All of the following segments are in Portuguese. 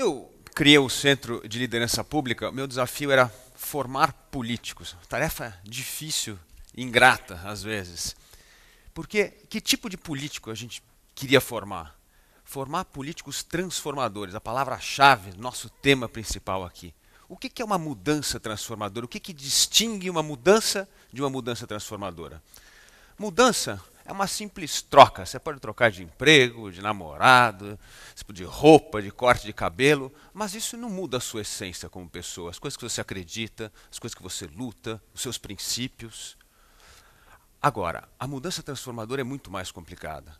Quando eu criei o Centro de Liderança Pública, meu desafio era formar políticos. Tarefa difícil, ingrata às vezes. Porque que tipo de político a gente queria formar? Formar políticos transformadores, a palavra-chave, nosso tema principal aqui. O que, que é uma mudança transformadora? O que, que distingue uma mudança de uma mudança transformadora? Mudança é uma simples troca. Você pode trocar de emprego, de namorado, de roupa, de corte de cabelo, mas isso não muda a sua essência como pessoa, as coisas que você acredita, as coisas que você luta, os seus princípios. Agora, a mudança transformadora é muito mais complicada,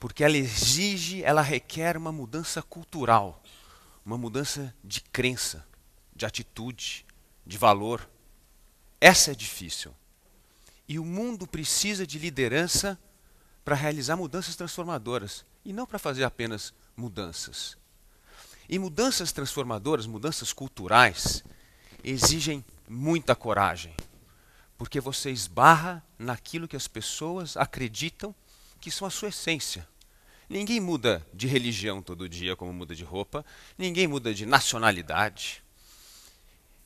porque ela exige, ela requer uma mudança cultural, uma mudança de crença, de atitude, de valor. Essa é difícil. E o mundo precisa de liderança para realizar mudanças transformadoras e não para fazer apenas mudanças. E mudanças transformadoras, mudanças culturais, exigem muita coragem, porque você esbarra naquilo que as pessoas acreditam que são a sua essência. Ninguém muda de religião todo dia, como muda de roupa, ninguém muda de nacionalidade,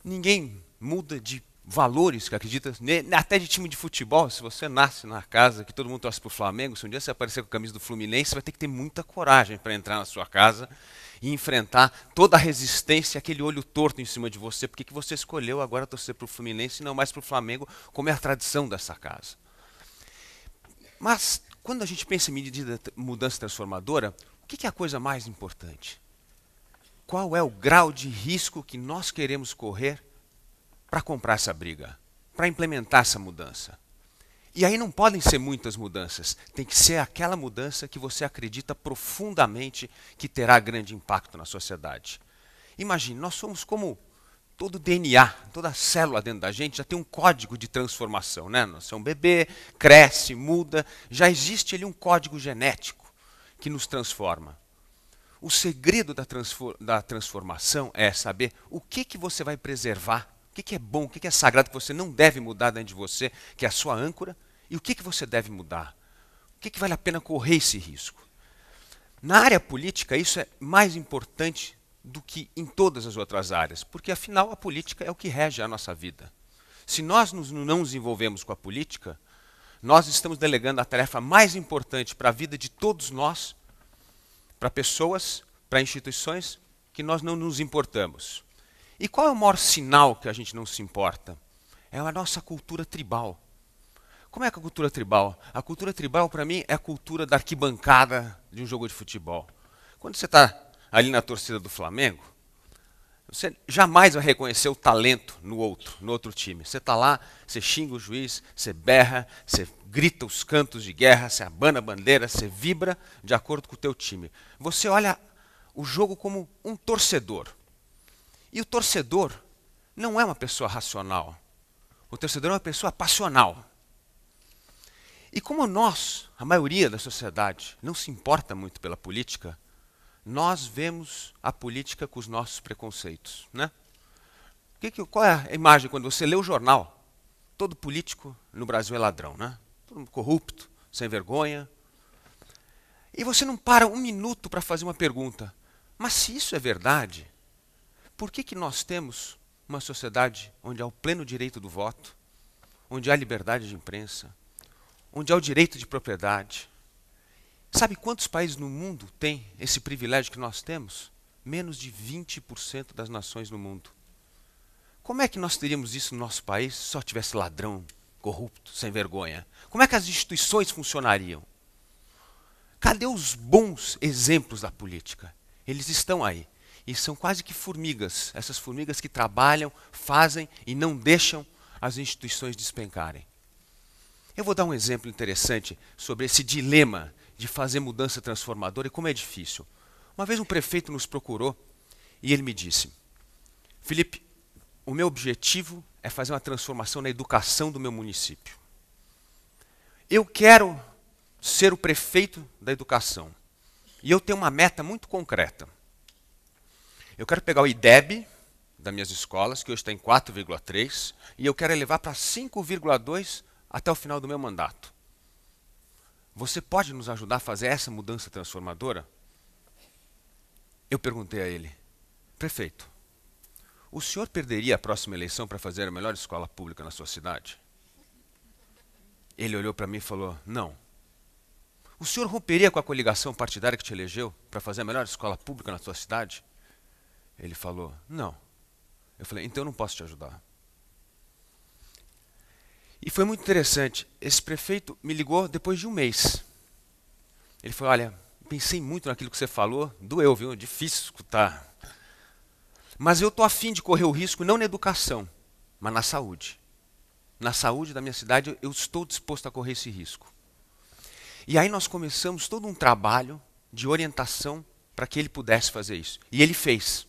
ninguém muda de valores que acredita, até de time de futebol, se você nasce na casa que todo mundo torce para o Flamengo, se um dia você aparecer com a camisa do Fluminense, você vai ter que ter muita coragem para entrar na sua casa e enfrentar toda a resistência, aquele olho torto em cima de você, porque que você escolheu agora torcer para o Fluminense e não mais para o Flamengo, como é a tradição dessa casa. Mas, quando a gente pensa em medida mudança transformadora, o que é a coisa mais importante? Qual é o grau de risco que nós queremos correr para comprar essa briga, para implementar essa mudança. E aí não podem ser muitas mudanças, tem que ser aquela mudança que você acredita profundamente que terá grande impacto na sociedade. Imagine, nós somos como todo DNA, toda célula dentro da gente já tem um código de transformação, né? Nós somos um bebê, cresce, muda, já existe ali um código genético que nos transforma. O segredo da, transfor da transformação é saber o que, que você vai preservar que, que é bom, o que, que é sagrado que você não deve mudar dentro de você, que é a sua âncora, e o que, que você deve mudar. O que, que vale a pena correr esse risco? Na área política, isso é mais importante do que em todas as outras áreas, porque afinal a política é o que rege a nossa vida. Se nós nos, não nos envolvemos com a política, nós estamos delegando a tarefa mais importante para a vida de todos nós, para pessoas, para instituições que nós não nos importamos. E qual é o maior sinal que a gente não se importa? É a nossa cultura tribal. Como é, é a cultura tribal? A cultura tribal, para mim, é a cultura da arquibancada de um jogo de futebol. Quando você está ali na torcida do Flamengo, você jamais vai reconhecer o talento no outro, no outro time. Você está lá, você xinga o juiz, você berra, você grita os cantos de guerra, você abana a bandeira, você vibra de acordo com o teu time. Você olha o jogo como um torcedor. E o torcedor não é uma pessoa racional. O torcedor é uma pessoa passional. E como nós, a maioria da sociedade, não se importa muito pela política, nós vemos a política com os nossos preconceitos. Né? Que que, qual é a imagem quando você lê o jornal? Todo político no Brasil é ladrão, né? Todo corrupto, sem vergonha. E você não para um minuto para fazer uma pergunta. Mas se isso é verdade, por que, que nós temos uma sociedade onde há o pleno direito do voto, onde há liberdade de imprensa, onde há o direito de propriedade? Sabe quantos países no mundo têm esse privilégio que nós temos? Menos de 20% das nações no mundo. Como é que nós teríamos isso no nosso país se só tivesse ladrão, corrupto, sem vergonha? Como é que as instituições funcionariam? Cadê os bons exemplos da política? Eles estão aí e são quase que formigas, essas formigas que trabalham, fazem e não deixam as instituições despencarem. Eu vou dar um exemplo interessante sobre esse dilema de fazer mudança transformadora e como é difícil. Uma vez um prefeito nos procurou e ele me disse: Felipe, o meu objetivo é fazer uma transformação na educação do meu município. Eu quero ser o prefeito da educação. E eu tenho uma meta muito concreta. Eu quero pegar o IDEB das minhas escolas, que hoje está em 4,3, e eu quero elevar para 5,2 até o final do meu mandato. Você pode nos ajudar a fazer essa mudança transformadora? Eu perguntei a ele, prefeito, o senhor perderia a próxima eleição para fazer a melhor escola pública na sua cidade? Ele olhou para mim e falou: Não. O senhor romperia com a coligação partidária que te elegeu para fazer a melhor escola pública na sua cidade? Ele falou: Não. Eu falei: Então eu não posso te ajudar. E foi muito interessante. Esse prefeito me ligou depois de um mês. Ele falou: Olha, pensei muito naquilo que você falou, doeu, viu? Difícil escutar. Mas eu estou afim de correr o risco, não na educação, mas na saúde. Na saúde da minha cidade, eu estou disposto a correr esse risco. E aí nós começamos todo um trabalho de orientação para que ele pudesse fazer isso. E ele fez.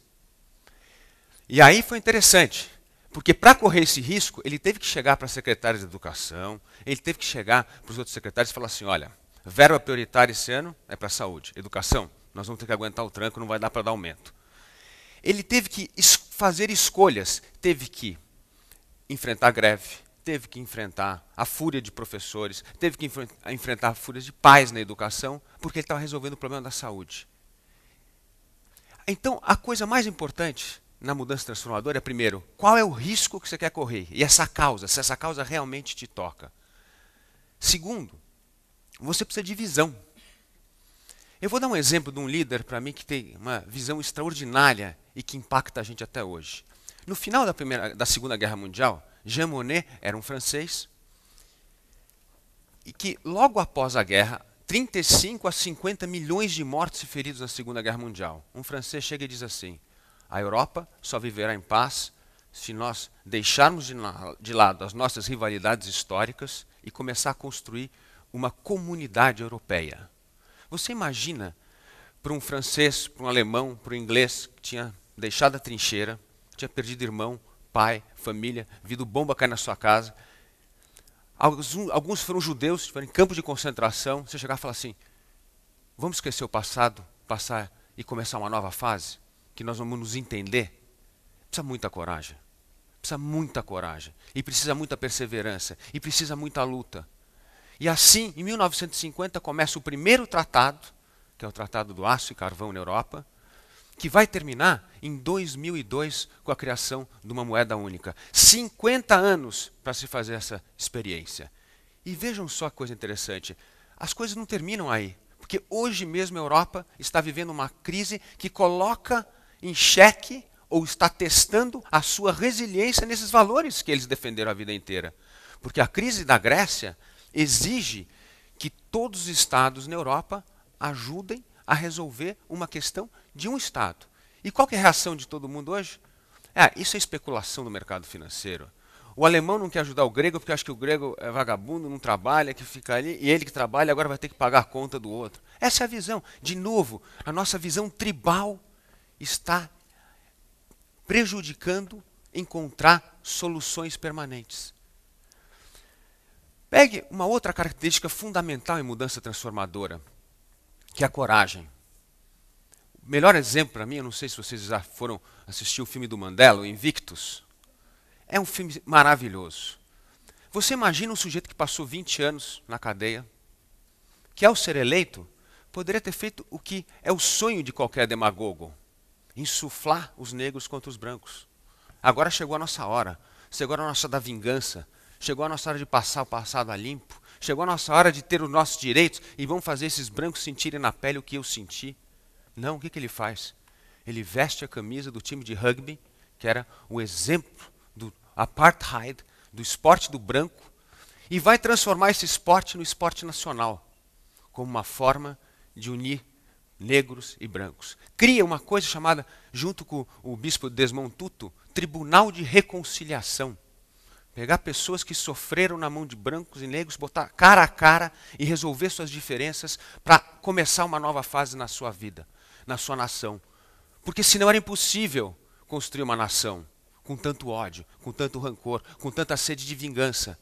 E aí foi interessante, porque para correr esse risco, ele teve que chegar para a secretária de Educação, ele teve que chegar para os outros secretários e falar assim: olha, verba prioritária esse ano é para a saúde, educação, nós vamos ter que aguentar o tranco, não vai dar para dar aumento. Ele teve que es fazer escolhas, teve que enfrentar a greve, teve que enfrentar a fúria de professores, teve que enf enfrentar a fúria de pais na educação, porque ele estava resolvendo o problema da saúde. Então, a coisa mais importante na mudança transformadora, é, primeiro, qual é o risco que você quer correr? E essa causa, se essa causa realmente te toca. Segundo, você precisa de visão. Eu vou dar um exemplo de um líder para mim que tem uma visão extraordinária e que impacta a gente até hoje. No final da, primeira, da Segunda Guerra Mundial, Jean Monnet era um francês e que logo após a guerra, 35 a 50 milhões de mortos e feridos na Segunda Guerra Mundial. Um francês chega e diz assim: a Europa só viverá em paz se nós deixarmos de lado as nossas rivalidades históricas e começar a construir uma comunidade europeia. Você imagina para um francês, para um alemão, para um inglês que tinha deixado a trincheira, tinha perdido irmão, pai, família, vindo bomba cair na sua casa. Alguns foram judeus, foram em campos de concentração. Você chegar e falar assim: vamos esquecer o passado, passar e começar uma nova fase? que nós vamos nos entender, precisa muita coragem. Precisa muita coragem. E precisa muita perseverança. E precisa muita luta. E assim, em 1950, começa o primeiro tratado, que é o Tratado do Aço e Carvão na Europa, que vai terminar em 2002 com a criação de uma moeda única. 50 anos para se fazer essa experiência. E vejam só a coisa interessante: as coisas não terminam aí. Porque hoje mesmo a Europa está vivendo uma crise que coloca em xeque ou está testando a sua resiliência nesses valores que eles defenderam a vida inteira. Porque a crise da Grécia exige que todos os estados na Europa ajudem a resolver uma questão de um estado. E qual é a reação de todo mundo hoje? É, isso é especulação do mercado financeiro. O alemão não quer ajudar o grego porque acha que o grego é vagabundo, não trabalha, que fica ali, e ele que trabalha agora vai ter que pagar a conta do outro. Essa é a visão. De novo, a nossa visão tribal está prejudicando encontrar soluções permanentes. Pegue uma outra característica fundamental em mudança transformadora, que é a coragem. O melhor exemplo para mim, eu não sei se vocês já foram assistir o filme do Mandela, o Invictus. É um filme maravilhoso. Você imagina um sujeito que passou 20 anos na cadeia, que ao ser eleito, poderia ter feito o que é o sonho de qualquer demagogo insuflar os negros contra os brancos. Agora chegou a nossa hora, chegou a nossa da vingança, chegou a nossa hora de passar o passado a limpo, chegou a nossa hora de ter os nossos direitos e vamos fazer esses brancos sentirem na pele o que eu senti. Não, o que, que ele faz? Ele veste a camisa do time de rugby, que era o exemplo do apartheid, do esporte do branco, e vai transformar esse esporte no esporte nacional, como uma forma de unir negros e brancos. Cria uma coisa chamada, junto com o bispo Desmond Tutu, Tribunal de Reconciliação. Pegar pessoas que sofreram na mão de brancos e negros, botar cara a cara e resolver suas diferenças para começar uma nova fase na sua vida, na sua nação. Porque senão era impossível construir uma nação com tanto ódio, com tanto rancor, com tanta sede de vingança.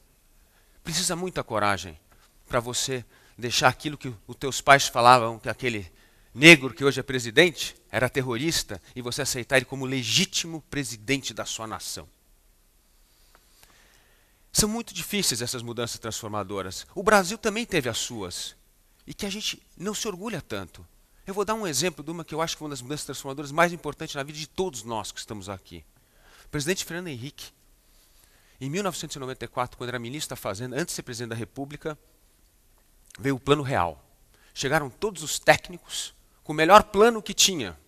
Precisa muita coragem para você deixar aquilo que os teus pais falavam que aquele negro que hoje é presidente era terrorista e você aceitar ele como legítimo presidente da sua nação. São muito difíceis essas mudanças transformadoras. O Brasil também teve as suas. E que a gente não se orgulha tanto. Eu vou dar um exemplo de uma que eu acho que é uma das mudanças transformadoras mais importantes na vida de todos nós que estamos aqui. O presidente Fernando Henrique, em 1994, quando era ministro da Fazenda, antes de ser presidente da República, veio o Plano Real. Chegaram todos os técnicos com o melhor plano que tinha.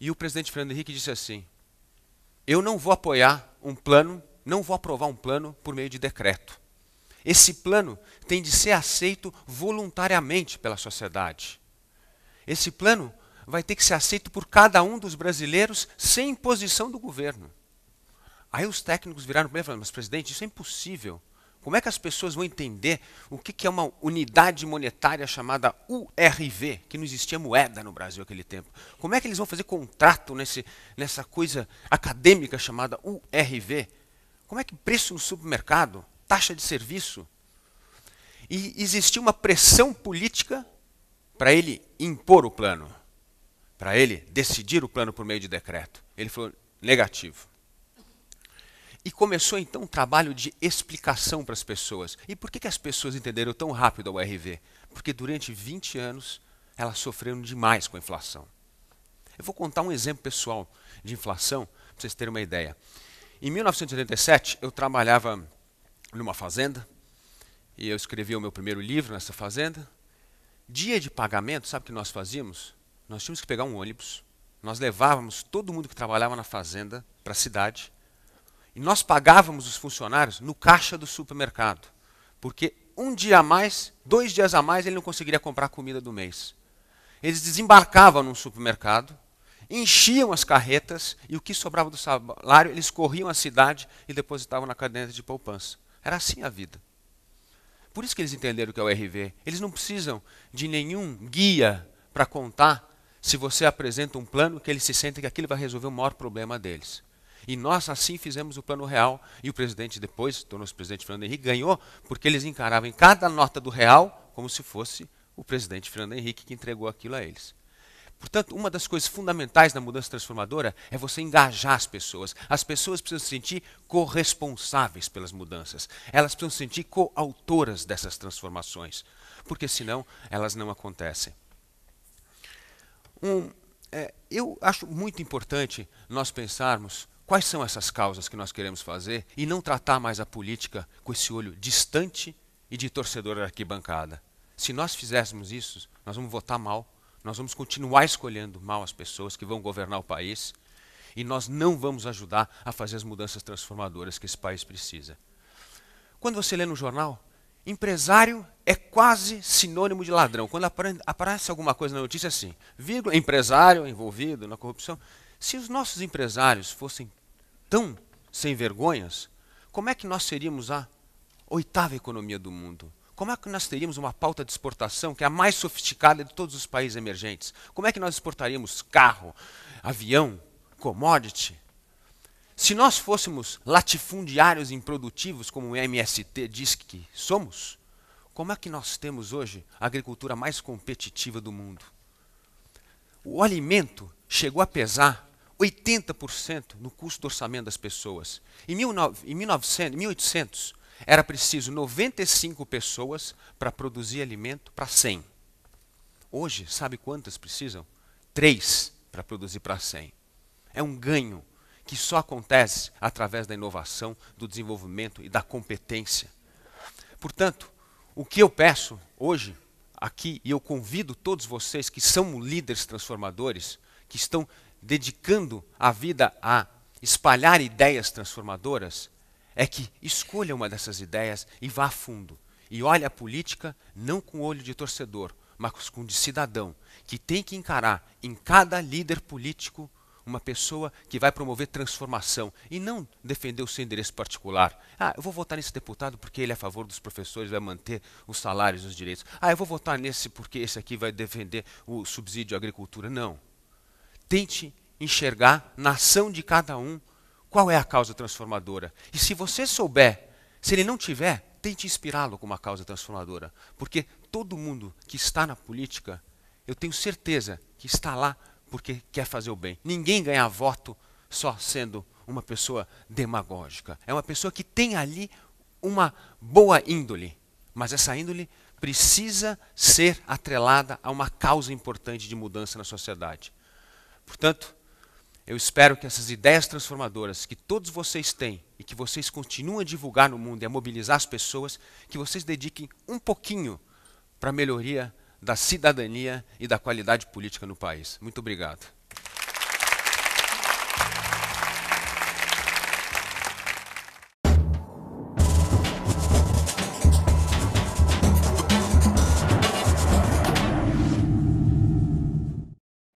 E o presidente Fernando Henrique disse assim: Eu não vou apoiar um plano, não vou aprovar um plano por meio de decreto. Esse plano tem de ser aceito voluntariamente pela sociedade. Esse plano vai ter que ser aceito por cada um dos brasileiros sem imposição do governo. Aí os técnicos viraram para ele e falaram: Mas, presidente, isso é impossível. Como é que as pessoas vão entender o que, é uma unidade monetária chamada URV, que não existia moeda no Brasil naquele tempo? Como é que eles vão fazer contrato nesse, nessa coisa acadêmica chamada URV? Como é que preço no supermercado, taxa de serviço? E existia uma pressão política para ele impor o plano, para ele decidir o plano por meio de decreto. Ele falou negativo. E começou então um trabalho de explicação para as pessoas. E por que, que as pessoas entenderam tão rápido a URV? Porque durante 20 anos elas sofreram demais com a inflação. Eu vou contar um exemplo pessoal de inflação para vocês terem uma ideia. Em 1987, eu trabalhava numa fazenda e eu escrevi o meu primeiro livro nessa fazenda. Dia de pagamento, sabe o que nós fazíamos? Nós tínhamos que pegar um ônibus, nós levávamos todo mundo que trabalhava na fazenda para a cidade e nós pagávamos os funcionários no caixa do supermercado. Porque um dia a mais, dois dias a mais, ele não conseguiria comprar a comida do mês. Eles desembarcavam num supermercado, enchiam as carretas e o que sobrava do salário eles corriam a cidade e depositavam na caderneta de poupança. Era assim a vida. Por isso que eles entenderam o que é o RV. Eles não precisam de nenhum guia para contar se você apresenta um plano que eles se sentem que aquilo vai resolver o maior problema deles. E nós assim fizemos o Plano Real. E o presidente depois, tornou-se presidente Fernando Henrique, ganhou, porque eles encaravam em cada nota do real como se fosse o presidente Fernando Henrique que entregou aquilo a eles. Portanto, uma das coisas fundamentais da mudança transformadora é você engajar as pessoas. As pessoas precisam se sentir corresponsáveis pelas mudanças. Elas precisam se sentir coautoras dessas transformações, porque senão elas não acontecem. Um, é, eu acho muito importante nós pensarmos Quais são essas causas que nós queremos fazer e não tratar mais a política com esse olho distante e de torcedor arquibancada? Se nós fizéssemos isso, nós vamos votar mal, nós vamos continuar escolhendo mal as pessoas que vão governar o país e nós não vamos ajudar a fazer as mudanças transformadoras que esse país precisa. Quando você lê no jornal, empresário é quase sinônimo de ladrão. Quando aparece alguma coisa na notícia assim, vírgula, empresário envolvido na corrupção, se os nossos empresários fossem tão sem vergonhas, como é que nós seríamos a oitava economia do mundo? Como é que nós teríamos uma pauta de exportação que é a mais sofisticada de todos os países emergentes? Como é que nós exportaríamos carro, avião, commodity? Se nós fôssemos latifundiários improdutivos, como o MST diz que somos, como é que nós temos hoje a agricultura mais competitiva do mundo? O alimento chegou a pesar 80% no custo do orçamento das pessoas. Em, 1900, 1800, era preciso 95 pessoas para produzir alimento para 100. Hoje, sabe quantas precisam? Três para produzir para 100. É um ganho que só acontece através da inovação, do desenvolvimento e da competência. Portanto, o que eu peço hoje, aqui, e eu convido todos vocês que são líderes transformadores, que estão dedicando a vida a espalhar ideias transformadoras, é que escolha uma dessas ideias e vá a fundo. E olhe a política não com o olho de torcedor, mas com o de cidadão, que tem que encarar em cada líder político uma pessoa que vai promover transformação e não defender o seu endereço particular. Ah, eu vou votar nesse deputado porque ele é a favor dos professores, vai manter os salários e os direitos. Ah, eu vou votar nesse porque esse aqui vai defender o subsídio à agricultura. Não. Tente enxergar na ação de cada um qual é a causa transformadora. E se você souber, se ele não tiver, tente inspirá-lo com uma causa transformadora. Porque todo mundo que está na política, eu tenho certeza que está lá porque quer fazer o bem. Ninguém ganha voto só sendo uma pessoa demagógica. É uma pessoa que tem ali uma boa índole, mas essa índole precisa ser atrelada a uma causa importante de mudança na sociedade. Portanto, eu espero que essas ideias transformadoras que todos vocês têm e que vocês continuam a divulgar no mundo e a mobilizar as pessoas, que vocês dediquem um pouquinho para a melhoria da cidadania e da qualidade política no país. Muito obrigado.